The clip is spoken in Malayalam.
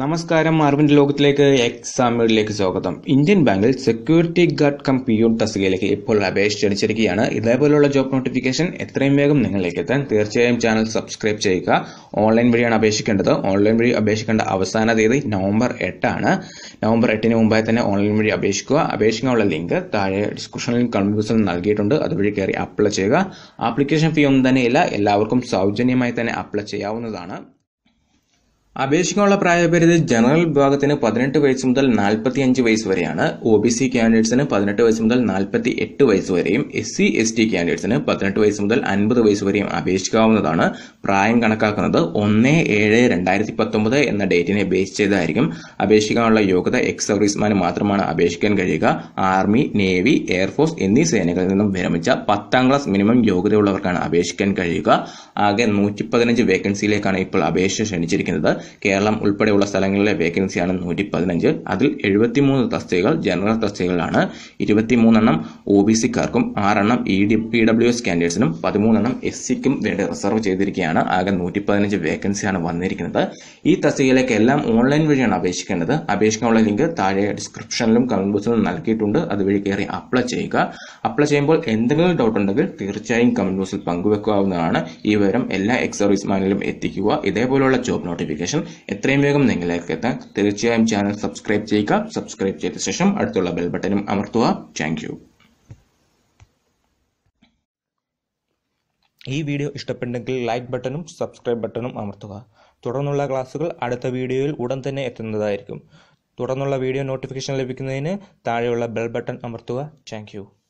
നമസ്കാരം അറിവിൻ്റെ ലോകത്തിലേക്ക് എക്സാമിലേക്ക് സ്വാഗതം ഇന്ത്യൻ ബാങ്കിൽ security guard cum P U തസ്തികയിലേക്ക് ഇപ്പോൾ അപേക്ഷ ക്ഷണിച്ചിരിക്കുകയാണ് ഇതേപോലെയുള്ള ജോബ് നോട്ടിഫിക്കേഷൻ എത്രയും വേഗം നിങ്ങളിലേക്ക് എത്താൻ തീർച്ചയായും ചാനൽ സബ്സ്ക്രൈബ് ചെയ്യുക ഓൺലൈൻ വഴിയാണ് അപേക്ഷിക്കേണ്ടത് ഓൺലൈൻ വഴി അപേക്ഷിക്കേണ്ട അവസാന തീയതി നവംബർ എട്ടാണ് നവംബർ എട്ടിന് മുമ്പായി തന്നെ ഓൺലൈൻ വഴി അപേക്ഷിക്കുക അപേക്ഷിക്കാനുള്ള ലിങ്ക് താഴെ ഡിസ്ക്രിപ്ഷനിൽ കമന്റ് ബോക്സിൽ നൽകിയിട്ടുണ്ട് അതുവഴി കയറി അപ്ലൈ ചെയ്യുക ആപ്ലിക്കേഷൻ ഫീ ഒന്നും തന്നെയില്ല എല്ലാവർക്കും സൗജന്യമായി തന്നെ അപ്ലൈ ചെയ്യാവുന്നതാണ് അപേക്ഷിക്കാനുള്ള പ്രായപരിധി ജനറൽ വിഭാഗത്തിന് പതിനെട്ട് വയസ്സ് മുതൽ അഞ്ച് വയസ്സ് വരെയാണ് ഒ ബി സി ക്യാൻഡിഡേറ്റ്സിന് പതിനെട്ട് വയസ്സ് മുതൽ നാൽപ്പത്തി എട്ട് വയസ്സ് വരെയും എസ് സി എസ് ടി ക്യാൻഡിഡേറ്റ്സിന് പതിനെട്ട് വയസ്സ് മുതൽ അൻപത് വയസ്സ് വരെയും അപേക്ഷിക്കാവുന്നതാണ് പ്രായം കണക്കാക്കുന്നത് ഒന്ന് ഏഴ് രണ്ടായിരത്തി പത്തൊമ്പത് എന്ന ഡേറ്റിനെ ബേസ് ചെയ്തായിരിക്കും അപേക്ഷിക്കാനുള്ള യോഗ്യത എക്സ് സർവീസ്മാന് മാത്രമാണ് അപേക്ഷിക്കാൻ കഴിയുക ആർമി നേവി എയർഫോഴ്സ് എന്നീ സേനകളിൽ നിന്നും വിരമിച്ച പത്താം ക്ലാസ് മിനിമം യോഗ്യതയുള്ളവർക്കാണ് അപേക്ഷിക്കാൻ കഴിയുക ആകെ നൂറ്റി പതിനഞ്ച് വേക്കൻസിയിലേക്കാണ് ഇപ്പോൾ അപേക്ഷ ക്ഷണിച്ചിരിക്കുന്നത് കേരളം ഉൾപ്പെടെയുള്ള സ്ഥലങ്ങളിലെ വേക്കൻസിയാണ് നൂറ്റി പതിനഞ്ച് അതിൽ എഴുപത്തിമൂന്ന് തസ്തികകൾ ജനറൽ തസ്തികകളാണ് ഇരുപത്തിമൂന്നെണ്ണം ഒ ബി സിക്കാർക്കും ആറെണ്ണം E D P W S കാൻഡിഡേറ്റ്സിനും പതിമൂന്നെണ്ണം എസ് സിക്കും വേണ്ടി റിസർവ് ചെയ്തിരിക്കുകയാണ് ആകെ നൂറ്റി പതിനഞ്ച് വേക്കൻസിയാണ് വന്നിരിക്കുന്നത് ഈ തസ്തികയിലേക്ക് എല്ലാം ഓൺലൈൻ വഴിയാണ് അപേക്ഷിക്കേണ്ടത് അപേക്ഷിക്കാനുള്ള ലിങ്ക് താഴെ ഡിസ്ക്രിപ്ഷനിലും കമന്റ് ബോക്സിലും നൽകിയിട്ടുണ്ട് അതുവഴി കയറി അപ്ലൈ ചെയ്യുക അപ്ലൈ ചെയ്യുമ്പോൾ എന്തെങ്കിലും ഡൗട്ട് ഉണ്ടെങ്കിൽ തീർച്ചയായും കമന്റ് ബോക്സിൽ പങ്കുവെക്കാവുന്നതാണ് ഈ വിവരം എല്ലാ എക്സ് മാനിലും എത്തിക്കുക ഇതേപോലുള്ള ജോബ് നോട്ടിഫിക്കേഷൻ ശേഷം എത്രയും വേഗം നിങ്ങളിലേക്ക് എത്താൻ തീർച്ചയായും ചാനൽ സബ്സ്ക്രൈബ് ചെയ്യുക സബ്സ്ക്രൈബ് ചെയ്ത ശേഷം അടുത്തുള്ള ബെൽ ബട്ടനും അമർത്തുക താങ്ക് ഈ വീഡിയോ ഇഷ്ടപ്പെട്ടെങ്കിൽ ലൈക്ക് ബട്ടണും സബ്സ്ക്രൈബ് ബട്ടണും അമർത്തുക തുടർന്നുള്ള ക്ലാസ്സുകൾ അടുത്ത വീഡിയോയിൽ ഉടൻ തന്നെ എത്തുന്നതായിരിക്കും തുടർന്നുള്ള വീഡിയോ നോട്ടിഫിക്കേഷൻ ലഭിക്കുന്നതിന് താഴെയുള്ള ബെൽ ബട്ടൺ അമർത്തുക താങ്ക്